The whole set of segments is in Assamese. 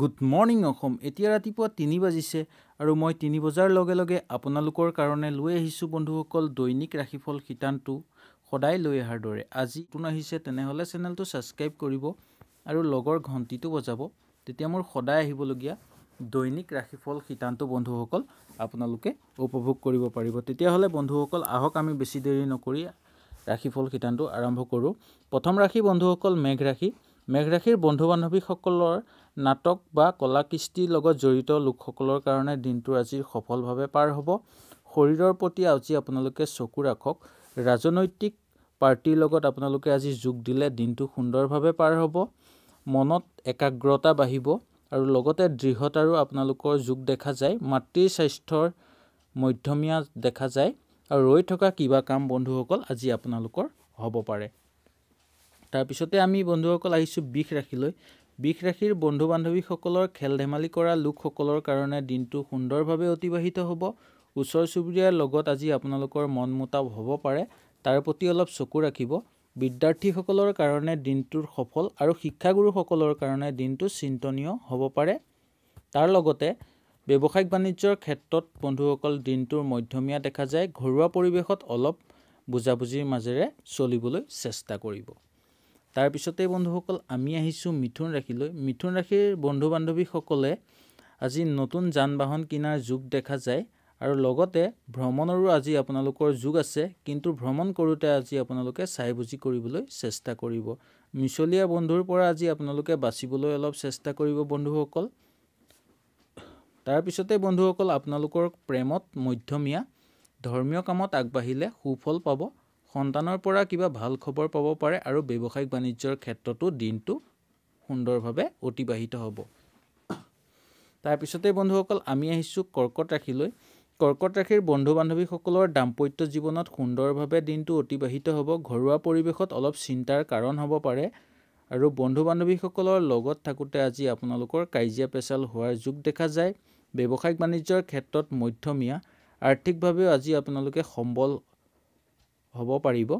গুড মৰ্ণিং অসম এতিয়া ৰাতিপুৱা তিনি বাজিছে আৰু মই তিনি বজাৰ লগে লগে আপোনালোকৰ কাৰণে লৈ আহিছোঁ বন্ধুসকল দৈনিক ৰাশিফল শিতানটো সদায় লৈ অহাৰ দৰে আজি কোন আহিছে তেনেহ'লে চেনেলটো ছাবস্ক্ৰাইব কৰিব আৰু লগৰ ঘণ্টিটো বজাব তেতিয়া মোৰ সদায় আহিবলগীয়া দৈনিক ৰাশিফল শিতানটো বন্ধুসকল আপোনালোকে উপভোগ কৰিব পাৰিব তেতিয়াহ'লে বন্ধুসকল আহক আমি বেছি দেৰি নকৰি ৰাশিফল শিতানটো আৰম্ভ কৰোঁ প্ৰথম ৰাশি বন্ধুসকল মেঘ ৰাশি মেঘ ৰাশিৰ বন্ধু বান্ধৱীসকলৰ নাটক বা কলা কৃষ্টিৰ লগত জড়িত লোকসকলৰ কাৰণে দিনটো আজি সফলভাৱে পাৰ হ'ব শৰীৰৰ প্ৰতি আজি আপোনালোকে চকু ৰাখক ৰাজনৈতিক পাৰ্টীৰ লগত আপোনালোকে আজি যোগ দিলে দিনটো সুন্দৰভাৱে পাৰ হ'ব মনত একাগ্ৰতা বাঢ়িব আৰু লগতে দৃঢ়তাৰো আপোনালোকৰ যোগ দেখা যায় মাতৃৰ স্বাস্থ্যৰ মধ্যমীয়া দেখা যায় আৰু ৰৈ থকা কিবা কাম বন্ধুসকল আজি আপোনালোকৰ হ'ব পাৰে তাৰপিছতে আমি বন্ধুসকল আহিছোঁ বিষ ৰাখিলৈ বিষ ৰাশিৰ বন্ধু বান্ধৱীসকলৰ খেল ধেমালি কৰা লোকসকলৰ কাৰণে দিনটো সুন্দৰভাৱে অতিবাহিত হ'ব ওচৰ চুবুৰীয়াৰ লগত আজি আপোনালোকৰ মন মোটাও হ'ব পাৰে তাৰ প্ৰতি অলপ চকু ৰাখিব বিদ্যাৰ্থীসকলৰ কাৰণে দিনটোৰ সফল আৰু শিক্ষাগুৰুসকলৰ কাৰণে দিনটো চিন্তনীয় হ'ব পাৰে তাৰ লগতে ব্যৱসায়িক বাণিজ্যৰ ক্ষেত্ৰত বন্ধুসকল দিনটোৰ মধ্যমীয়া দেখা যায় ঘৰুৱা পৰিৱেশত অলপ বুজাবুজিৰ মাজেৰে চলিবলৈ চেষ্টা কৰিব তাৰপিছতে বন্ধুসকল আমি আহিছোঁ মিথুন ৰাশিলৈ মিথুন ৰাশিৰ বন্ধু বান্ধৱীসকলে আজি নতুন যান বাহন কিনাৰ যুগ দেখা যায় আৰু লগতে ভ্ৰমণৰো আজি আপোনালোকৰ যুগ আছে কিন্তু ভ্ৰমণ কৰোঁতে আজি আপোনালোকে চাই বুজি কৰিবলৈ চেষ্টা কৰিব মিছলীয়া বন্ধুৰ পৰা আজি আপোনালোকে বাচিবলৈ অলপ চেষ্টা কৰিব বন্ধুসকল তাৰপিছতে বন্ধুসকল আপোনালোকৰ প্ৰেমত মধ্যমীয়া ধৰ্মীয় কামত আগবাঢ়িলে সুফল পাব সন্তানৰ পৰা কিবা ভাল খবৰ পাব পাৰে আৰু ব্যৱসায়িক বাণিজ্যৰ ক্ষেত্ৰতো দিনটো সুন্দৰভাৱে অতিবাহিত হ'ব তাৰপিছতে বন্ধুসকল আমি আহিছোঁ কৰ্কট ৰাশিলৈ কৰ্কট ৰাশিৰ বন্ধু বান্ধৱীসকলৰ দাম্পত্য জীৱনত সুন্দৰভাৱে দিনটো অতিবাহিত হ'ব ঘৰুৱা পৰিৱেশত অলপ চিন্তাৰ কাৰণ হ'ব পাৰে আৰু বন্ধু বান্ধৱীসকলৰ লগত থাকোঁতে আজি আপোনালোকৰ কাজিয়া পেচাল হোৱাৰ যুগ দেখা যায় ব্যৱসায়িক বাণিজ্যৰ ক্ষেত্ৰত মধ্যমীয়া আৰ্থিকভাৱেও আজি আপোনালোকে সম্বল হ'ব পাৰিব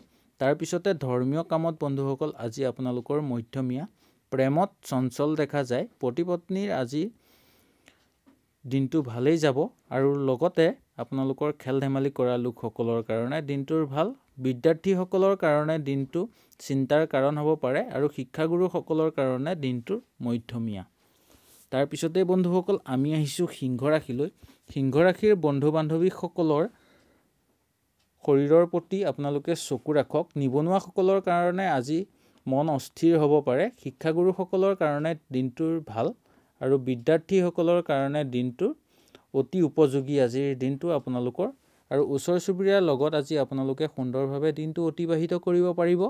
তাৰপিছতে ধৰ্মীয় কামত বন্ধুসকল আজি আপোনালোকৰ মধ্যমীয়া প্ৰেমত চঞ্চল দেখা যায় পতি পত্নীৰ আজি দিনটো ভালেই যাব আৰু লগতে আপোনালোকৰ খেল ধেমালি কৰা লোকসকলৰ কাৰণে দিনটোৰ ভাল বিদ্যাৰ্থীসকলৰ কাৰণে দিনটো চিন্তাৰ কাৰণ হ'ব পাৰে আৰু শিক্ষাগুৰুসকলৰ কাৰণে দিনটোৰ মধ্যমীয়া তাৰপিছতে বন্ধুসকল আমি আহিছোঁ সিংহ ৰাশিলৈ সিংহ ৰাশিৰ বন্ধু বান্ধৱীসকলৰ শৰীৰৰ প্ৰতি আপোনালোকে চকু ৰাখক নিবনুৱাসকলৰ কাৰণে আজি মন অস্থিৰ হ'ব পাৰে শিক্ষাগুৰুসকলৰ কাৰণে দিনটোৰ ভাল আৰু বিদ্যাৰ্থীসকলৰ কাৰণে দিনটোৰ অতি উপযোগী আজিৰ দিনটো আপোনালোকৰ আৰু ওচৰ চুবুৰীয়াৰ লগত আজি আপোনালোকে সুন্দৰভাৱে দিনটো অতিবাহিত কৰিব পাৰিব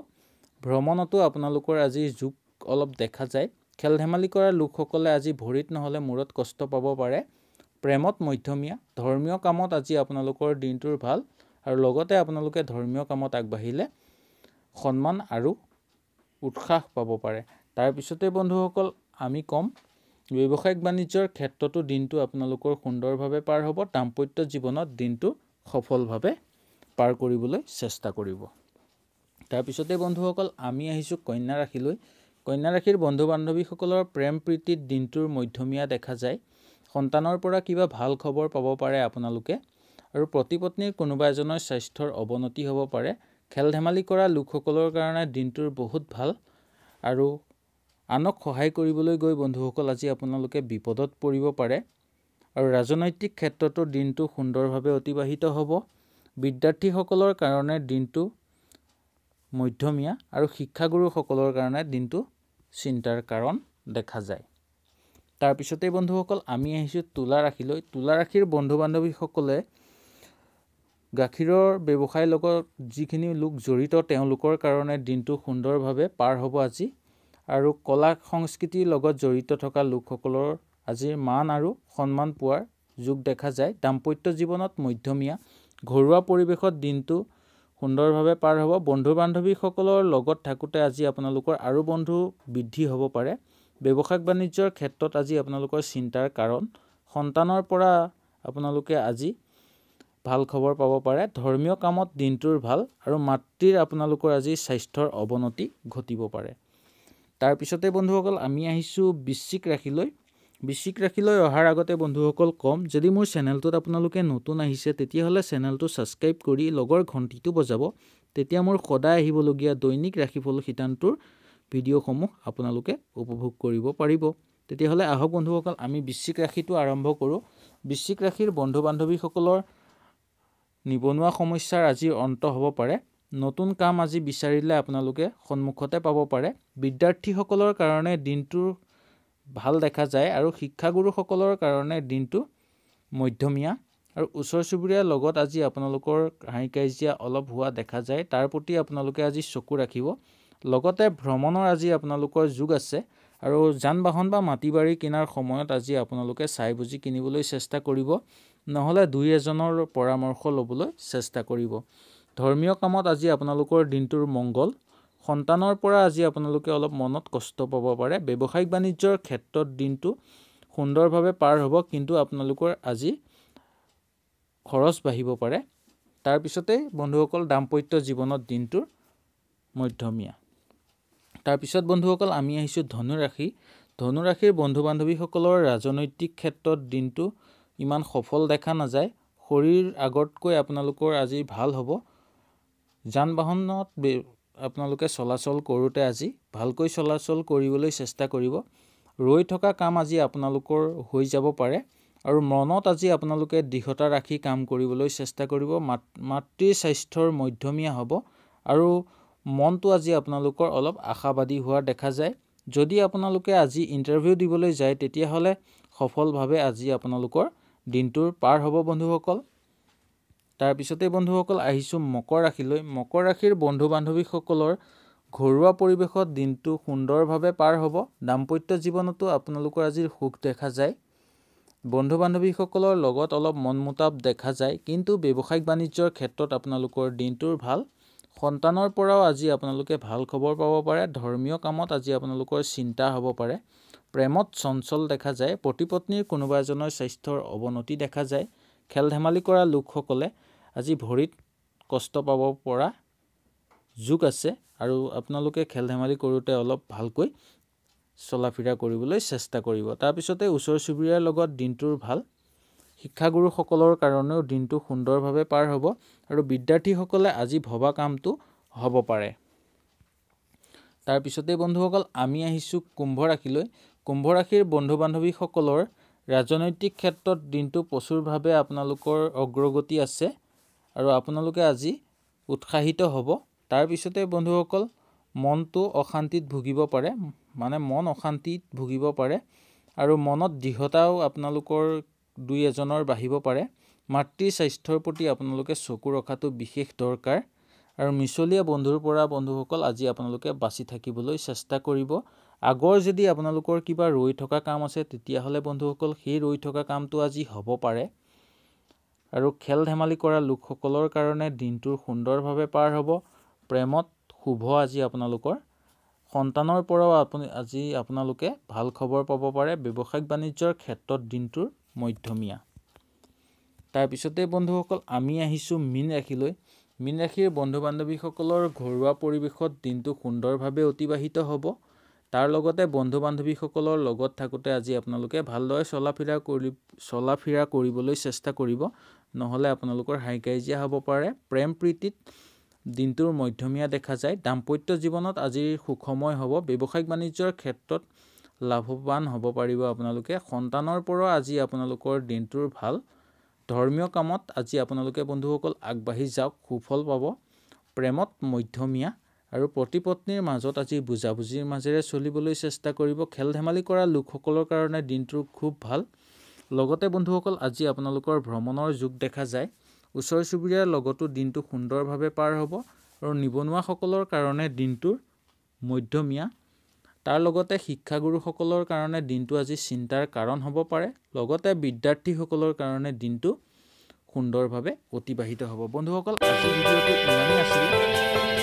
ভ্ৰমণতো আপোনালোকৰ আজি যোগ অলপ দেখা যায় খেল ধেমালি কৰা লোকসকলে আজি ভৰিত নহ'লে মূৰত কষ্ট পাব পাৰে প্ৰেমত মধ্যমীয়া ধৰ্মীয় কামত আজি আপোনালোকৰ দিনটোৰ ভাল আৰু লগতে আপোনালোকে ধৰ্মীয় কামত আগবাঢ়িলে সন্মান আৰু উৎসাহ পাব পাৰে তাৰপিছতে বন্ধুসকল আমি ক'ম ব্যৱসায়িক বাণিজ্যৰ ক্ষেত্ৰতো দিনটো আপোনালোকৰ সুন্দৰভাৱে পাৰ হ'ব দাম্পত্য জীৱনত দিনটো সফলভাৱে পাৰ কৰিবলৈ চেষ্টা কৰিব তাৰপিছতে বন্ধুসকল আমি আহিছোঁ কন্যা ৰাশিলৈ কন্যা ৰাশিৰ বন্ধু বান্ধৱীসকলৰ প্ৰেম প্ৰীতিত দিনটোৰ মধ্যমীয়া দেখা যায় সন্তানৰ পৰা কিবা ভাল খবৰ পাব পাৰে আপোনালোকে আৰু প্ৰতিপত্নীৰ কোনোবা এজনৰ স্বাস্থ্যৰ অৱনতি হ'ব পাৰে খেল ধেমালি কৰা লোকসকলৰ কাৰণে দিনটোৰ বহুত ভাল আৰু আনক সহায় কৰিবলৈ গৈ বন্ধুসকল আজি আপোনালোকে বিপদত পৰিব পাৰে আৰু ৰাজনৈতিক ক্ষেত্ৰতো দিনটো সুন্দৰভাৱে অতিবাহিত হ'ব বিদ্যাৰ্থীসকলৰ কাৰণে দিনটো মধ্যমীয়া আৰু শিক্ষাগুৰুসকলৰ কাৰণে দিনটো চিন্তাৰ কাৰণ দেখা যায় তাৰপিছতেই বন্ধুসকল আমি আহিছোঁ তুলা ৰাশিলৈ তুলা ৰাশিৰ বন্ধু বান্ধৱীসকলে গাখীৰৰ ব্যৱসায়ৰ লগত যিখিনি লোক জড়িত তেওঁলোকৰ কাৰণে দিনটো সুন্দৰভাৱে পাৰ হ'ব আজি আৰু কলা সংস্কৃতিৰ লগত জড়িত থকা লোকসকলৰ আজিৰ মান আৰু সন্মান পোৱাৰ যুগ দেখা যায় দাম্পত্য জীৱনত মধ্যমীয়া ঘৰুৱা পৰিৱেশত দিনটো সুন্দৰভাৱে পাৰ হ'ব বন্ধু বান্ধৱীসকলৰ লগত থাকোঁতে আজি আপোনালোকৰ আৰু বন্ধু বৃদ্ধি হ'ব পাৰে ব্যৱসায়িক বাণিজ্যৰ ক্ষেত্ৰত আজি আপোনালোকৰ চিন্তাৰ কাৰণ সন্তানৰ পৰা আপোনালোকে আজি ভাল খবৰ পাব পাৰে ধৰ্মীয় কামত দিনটোৰ ভাল আৰু মাতৃৰ আপোনালোকৰ আজি স্বাস্থ্যৰ অৱনতি ঘটিব পাৰে তাৰপিছতে বন্ধুসকল আমি আহিছোঁ বিশ্বিক ৰাশিলৈ বিশ্বিক ৰাশিলৈ অহাৰ আগতে বন্ধুসকল ক'ম যদি মোৰ চেনেলটোত আপোনালোকে নতুন আহিছে তেতিয়াহ'লে চেনেলটো ছাবস্ক্ৰাইব কৰি লগৰ ঘণ্টিটো বজাব তেতিয়া মোৰ সদায় আহিবলগীয়া দৈনিক ৰাশিফল শিতানটোৰ ভিডিঅ'সমূহ আপোনালোকে উপভোগ কৰিব পাৰিব তেতিয়াহ'লে আহক বন্ধুসকল আমি বিশ্বিক ৰাশিটো আৰম্ভ কৰোঁ বিশ্বিক ৰাশিৰ বন্ধু বান্ধৱীসকলৰ নিবনুৱা সমস্যাৰ আজি অন্ত হ'ব পাৰে নতুন কাম আজি বিচাৰিলে আপোনালোকে সন্মুখতে পাব পাৰে বিদ্যাৰ্থীসকলৰ কাৰণে দিনটো ভাল দেখা যায় আৰু শিক্ষাগুৰুসকলৰ কাৰণে দিনটো মধ্যমীয়া আৰু ওচৰ চুবুৰীয়াৰ লগত আজি আপোনালোকৰ হাঁহি কাজিয়া অলপ হোৱা দেখা যায় তাৰ প্ৰতি আপোনালোকে আজি চকু ৰাখিব লগতে ভ্ৰমণৰ আজি আপোনালোকৰ যুগ আছে আৰু যান বাহন বা মাটি বাৰী কিনাৰ সময়ত আজি আপোনালোকে চাই বুজি কিনিবলৈ চেষ্টা কৰিব নহ'লে দুই এজনৰ পৰামৰ্শ ল'বলৈ চেষ্টা কৰিব ধৰ্মীয় কামত আজি আপোনালোকৰ দিনটোৰ মংগল সন্তানৰ পৰা আজি আপোনালোকে অলপ মনত কষ্ট পাব পাৰে ব্যৱসায়িক বাণিজ্যৰ ক্ষেত্ৰত দিনটো সুন্দৰভাৱে পাৰ হ'ব কিন্তু আপোনালোকৰ আজি খৰচ বাঢ়িব পাৰে তাৰপিছতেই বন্ধুসকল দাম্পত্য জীৱনত দিনটোৰ মধ্যমীয়া তাৰপিছত বন্ধুসকল আমি আহিছোঁ ধনুৰাশি ধনুৰাশিৰ বন্ধু বান্ধৱীসকলৰ ৰাজনৈতিক ক্ষেত্ৰত দিনটো ইমান সফল দেখা নাযায় শৰীৰ আগতকৈ আপোনালোকৰ আজি ভাল হ'ব যান বাহনত আপোনালোকে চলাচল কৰোঁতে আজি ভালকৈ চলাচল কৰিবলৈ চেষ্টা কৰিব ৰৈ থকা কাম আজি আপোনালোকৰ হৈ যাব পাৰে আৰু মনত আজি আপোনালোকে দৃঢ়তা ৰাখি কাম কৰিবলৈ চেষ্টা কৰিব মাত মাতৃ স্বাস্থ্যৰ মধ্যমীয়া হ'ব আৰু মনটো আজি আপোনালোকৰ অলপ আশাবাদী হোৱা দেখা যায় যদি আপোনালোকে আজি ইণ্টাৰভিউ দিবলৈ যায় তেতিয়াহ'লে সফলভাৱে আজি আপোনালোকৰ দিনটোৰ পাৰ হ'ব বন্ধুসকল তাৰপিছতে বন্ধুসকল আহিছোঁ মকৰ ৰাশিলৈ মকৰ ৰাশিৰ বন্ধু বান্ধৱীসকলৰ ঘৰুৱা পৰিৱেশত দিনটো সুন্দৰভাৱে পাৰ হ'ব দাম্পত্য জীৱনতো আপোনালোকৰ আজি সুখ দেখা যায় বন্ধু বান্ধৱীসকলৰ লগত অলপ মন মনমোতাব দেখা যায় কিন্তু ব্যৱসায়িক বাণিজ্যৰ ক্ষেত্ৰত আপোনালোকৰ দিনটোৰ ভাল সন্তানৰ পৰাও আজি আপোনালোকে ভাল খবৰ পাব পাৰে ধৰ্মীয় কামত আজি আপোনালোকৰ চিন্তা হ'ব পাৰে প্ৰেমত চঞ্চল দেখা যায় প্ৰতিপত্নীৰ কোনোবা এজনৰ স্বাস্থ্যৰ অৱনতি দেখা যায় খেল ধেমালি কৰা লোকসকলে আজি ভৰিত কষ্ট পাব পৰা যুগ আছে আৰু আপোনালোকে খেল ধেমালি কৰোঁতে অলপ ভালকৈ চলা ফিৰা কৰিবলৈ চেষ্টা কৰিব তাৰপিছতে ওচৰ চুবুৰীয়াৰ লগত দিনটোৰ ভাল শিক্ষাগুৰুসকলৰ কাৰণেও দিনটো সুন্দৰভাৱে পাৰ হ'ব আৰু বিদ্যাৰ্থীসকলে আজি ভবা কামটো হ'ব পাৰে তাৰপিছতে বন্ধুসকল আমি আহিছোঁ কুম্ভ ৰাশিলৈ কুম্ভ ৰাশিৰ বন্ধু বান্ধৱীসকলৰ ৰাজনৈতিক ক্ষেত্ৰত দিনটো প্ৰচুৰভাৱে আপোনালোকৰ অগ্ৰগতি আছে আৰু আপোনালোকে আজি উৎসাহিত হ'ব তাৰপিছতে বন্ধুসকল মনটো অশান্তিত ভুগিব পাৰে মানে মন অশান্তিত ভুগিব পাৰে আৰু মনত দৃঢ়তাও আপোনালোকৰ দুই এজনৰ বাঢ়িব পাৰে মাতৃ স্বাস্থ্যৰ প্ৰতি আপোনালোকে চকু ৰখাটো বিশেষ দৰকাৰ আৰু মিছলীয়া বন্ধুৰ পৰা বন্ধুসকল আজি আপোনালোকে বাচি থাকিবলৈ চেষ্টা কৰিব আগৰ যদি আপোনালোকৰ কিবা ৰৈ থকা কাম আছে তেতিয়াহ'লে বন্ধুসকল সেই ৰৈ থকা কামটো আজি হ'ব পাৰে আৰু খেল ধেমালি কৰা লোকসকলৰ কাৰণে দিনটোৰ সুন্দৰভাৱে পাৰ হ'ব প্ৰেমত শুভ আজি আপোনালোকৰ সন্তানৰ পৰাও আপুনি আজি আপোনালোকে ভাল খবৰ পাব পাৰে ব্যৱসায়িক বাণিজ্যৰ ক্ষেত্ৰত দিনটোৰ মধ্যমীয়া তাৰপিছতে বন্ধুসকল আমি আহিছোঁ মীন ৰাশিলৈ মীন ৰাশিৰ বন্ধু বান্ধৱীসকলৰ ঘৰুৱা পৰিৱেশত দিনটো সুন্দৰভাৱে অতিবাহিত হ'ব তাৰ লগতে বন্ধু বান্ধৱীসকলৰ লগত থাকোঁতে আজি আপোনালোকে ভালদৰে চলা ফিৰা কৰি চলা ফিৰা কৰিবলৈ চেষ্টা কৰিব নহ'লে আপোনালোকৰ হাই কাজিয়া হ'ব পাৰে প্ৰেম প্ৰীতিত দিনটোৰ মধ্যমীয়া দেখা যায় দাম্পত্য জীৱনত আজি সুখময় হ'ব ব্যৱসায়িক বাণিজ্যৰ ক্ষেত্ৰত লাভৱান হ'ব পাৰিব আপোনালোকে সন্তানৰ পৰা আজি আপোনালোকৰ দিনটোৰ ভাল ধৰ্মীয় কামত আজি আপোনালোকে বন্ধুসকল আগবাঢ়ি যাওক সুফল পাব প্ৰেমত মধ্যমীয়া আৰু প্ৰতি পত্নীৰ মাজত আজি বুজাবুজিৰ মাজেৰে চলিবলৈ চেষ্টা কৰিব খেল ধেমালি কৰা লোকসকলৰ কাৰণে দিনটো খুব ভাল লগতে বন্ধুসকল আজি আপোনালোকৰ ভ্ৰমণৰ যুগ দেখা যায় ওচৰ চুবুৰীয়াৰ লগতো দিনটো সুন্দৰভাৱে পাৰ হ'ব আৰু নিবনুৱাসকলৰ কাৰণে দিনটোৰ মধ্যমীয়া তাৰ লগতে শিক্ষাগুৰুসকলৰ কাৰণে দিনটো আজি চিন্তাৰ কাৰণ হ'ব পাৰে লগতে বিদ্যাৰ্থীসকলৰ কাৰণে দিনটো সুন্দৰভাৱে অতিবাহিত হ'ব বন্ধুসকল আজিৰ ভিডিঅ'টো ইমানেই আছিল